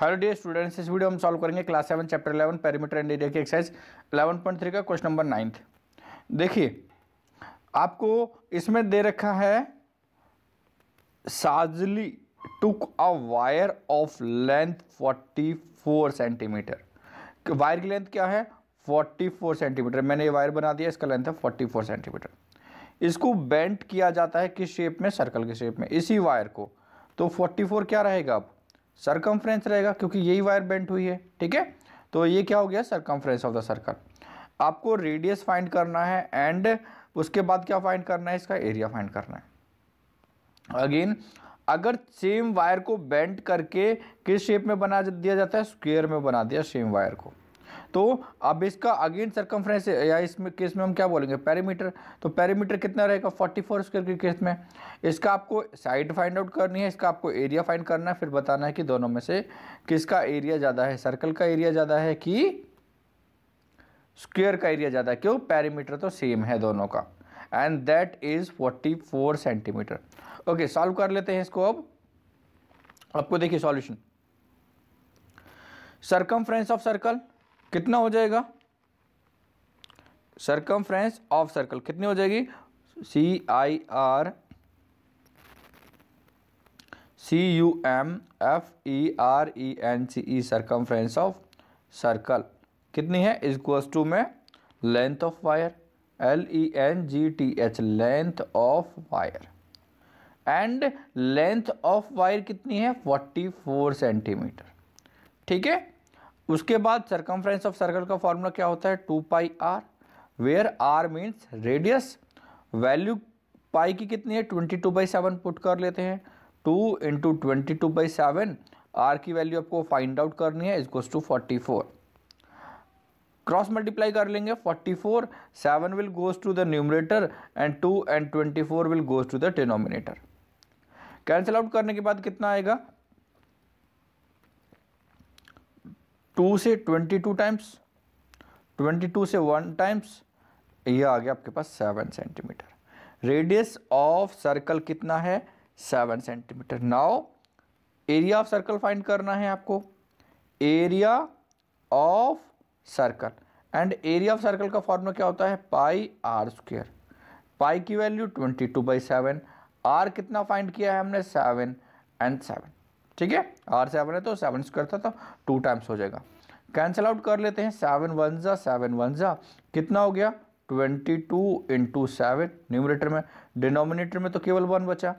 hello dear students इस video हम solve करेंगे class seven chapter eleven perimeter and area की एक्सरसाइज इलेवन पॉइंट थ्री का question number ninth देखिए आपको इसमें दे रखा है Shazli took a wire of length forty four centimetre wire की लेंथ क्या है फोर्टी फोर सेंटीमीटर मैंने ये वायर बना दिया इसका लेंथ है फोर्टी फोर सेंटीमीटर इसको बेंट किया जाता है किस शेप में सर्कल के शेप में इसी वायर को तो फोर्टी फोर क्या रहेगा अब सरकमफ्रेंस रहेगा क्योंकि यही वायर बेंट हुई है ठीक है तो ये क्या हो गया सरकमफ्रेंस ऑफ द सर्कल आपको रेडियस फाइंड करना है एंड उसके बाद क्या फाइंड करना है इसका एरिया फाइंड करना है अगेन अगर सेम वायर को बेंड करके किस शेप में बना दिया जाता है स्क्वेयर में बना दिया सेम वायर को तो अब इसका अगेन सरकमफ्रेंस या इसमें केस में हम क्या बोलेंगे पैरीमीटर तो पैरीमीटर कितना रहेगा फोर्टी फोर स्क्वेयर के केस में इसका आपको साइड फाइंड आउट करनी है इसका आपको एरिया फाइंड करना है फिर बताना है कि दोनों में से किसका एरिया ज़्यादा है सर्कल का एरिया ज़्यादा है कि स्क्वेयर का एरिया ज़्यादा है क्यों पैरीमीटर तो सेम है दोनों का and that is 44 centimetre okay solve कर लेते हैं इसको अब आपको देखिए सॉल्यूशन फ्रेंस ऑफ सर्कल कितना हो जाएगा सरकम ऑफ सर्कल कितनी हो जाएगी C I R C U M F E R E N C E circum of circle कितनी है इजक्वस टू में length of wire L E N G T H length of wire and length of wire कितनी है 44 centimetre ठीक है उसके बाद circumference of circle का फॉर्मूला क्या होता है two pi R where R means radius value pi की कितनी है twenty two by seven put कर लेते हैं two into twenty two by seven R की वैल्यू आपको फाइंड आउट करनी है is equals to forty four cross multiply कर लेंगे forty four seven will goes to the numerator and two and twenty four will goes to the denominator cancel out करने के बाद कितना आएगा टू से twenty two times twenty two से one times ये आ गया आपके पास seven centimetre radius of circle कितना है seven centimetre now area of circle find करना है आपको area of circle and area of circle का फॉर्मूला क्या होता है पाई आर स्क्वेयर पाई की value twenty two by seven R कितना फाइंड किया है हमने सेवन एंड सेवन ठीक है आर सेवन है तो सेवन स्क्वायर था तो टू टाइम्स हो जाएगा कैंसिल आउट कर लेते हैं सेवन वन ज़ा सेवन वन ज़ा कितना हो गया twenty two into seven numerator में डिनोमिनेटर में तो केवल वन बचा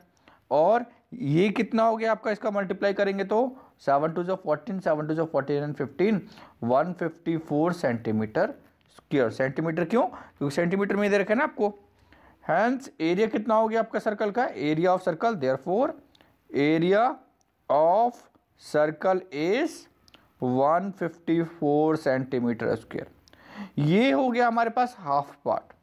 और ये कितना हो गया आपका इसका मल्टीप्लाई करेंगे तो सेवन टू जो फोर्टीन सेवन टू जो fourteen and fifteen one fifty four centimetre square centimetre क्यों क्योंकि सेंटीमीटर में दे रखे ना आपको हैंस एरिया कितना हो गया आपका सर्कल का area of circle therefore area of circle is 154 centimetre square ये हो गया हमारे पास हाफ पार्ट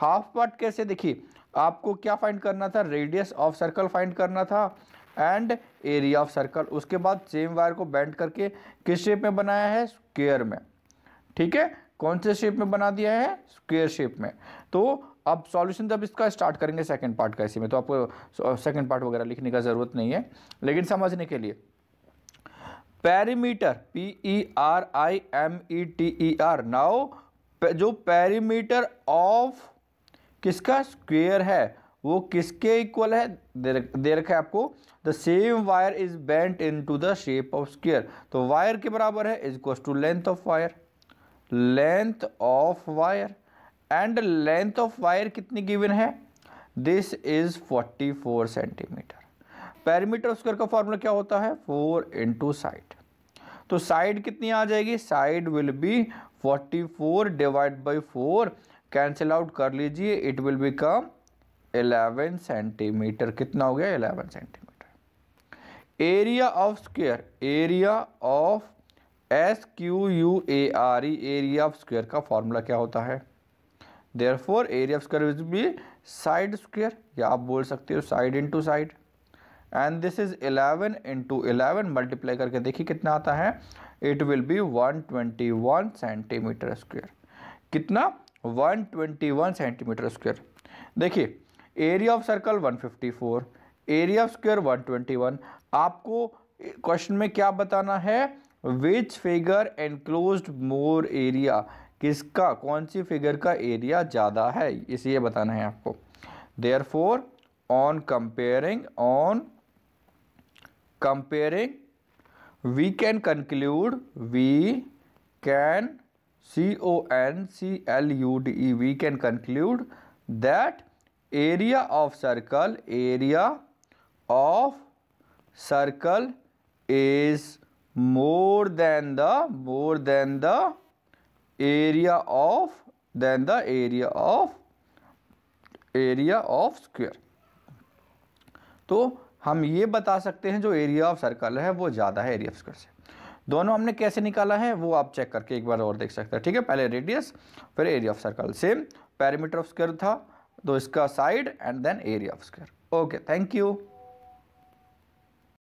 हाफ पार्ट कैसे देखिए आपको क्या फाइंड करना था रेडियस ऑफ सर्कल फाइंड करना था एंड एरिया ऑफ सर्कल उसके बाद सेम वायर को बेंड करके किस शेप में बनाया है स्क्वेयर में ठीक है कौन से शेप में बना दिया है स्क्वेयर शेप में तो अब सॉल्यूशन जब इसका स्टार्ट करेंगे सेकंड पार्ट का इसी में तो आपको सेकंड uh, पार्ट वगैरह लिखने का ज़रूरत नहीं है लेकिन समझने के लिए perimeter P E R I M E T E R now जो पैरीमीटर ऑफ किसका स्क्वेयर है वो किसके इक्वल है दे रखा है आपको the same wire is bent into the shape of square तो वायर के बराबर है is equal to length of wire length of wire and length of wire कितनी गिवन है this is 44 centimetre parameter square का formula क्या होता है फोर इंटू साइड तो साइड कितनी आ जाएगी side will be 44 divide by four cancel out कर लीजिए इट विल बिकम 11 सेंटीमीटर कितना हो गया 11 centimetre area of square area of S Q U A R E area of square का फॉर्मूला क्या होता है four area of square will be side square या आप बोल सकते हो side into side and this is eleven into eleven multiply करके देखिए कितना आता है it will be one centimetre square कितना वन सेंटीमीटर स्क्वायर देखिए area of circle one fifty four area of square one आपको क्वेश्चन में क्या बताना है which figure enclose more area किसका कौन सी फिगर का एरिया ज़्यादा है इसलिए ये बताना है आपको therefore on comparing on comparing we can conclude we can C O N C L U D E we can conclude that area of circle area of circle is more than the more than the area of than the area of area of square तो हम ये बता सकते हैं जो area of circle है वो ज़्यादा है एरिया ऑफ स्क्वेयर से दोनों हमने कैसे निकाला है वो आप चेक करके एक बार और देख सकते हैं ठीक है पहले रेडियस फिर area of circle same parameter of square था तो इसका side and then area of square okay thank you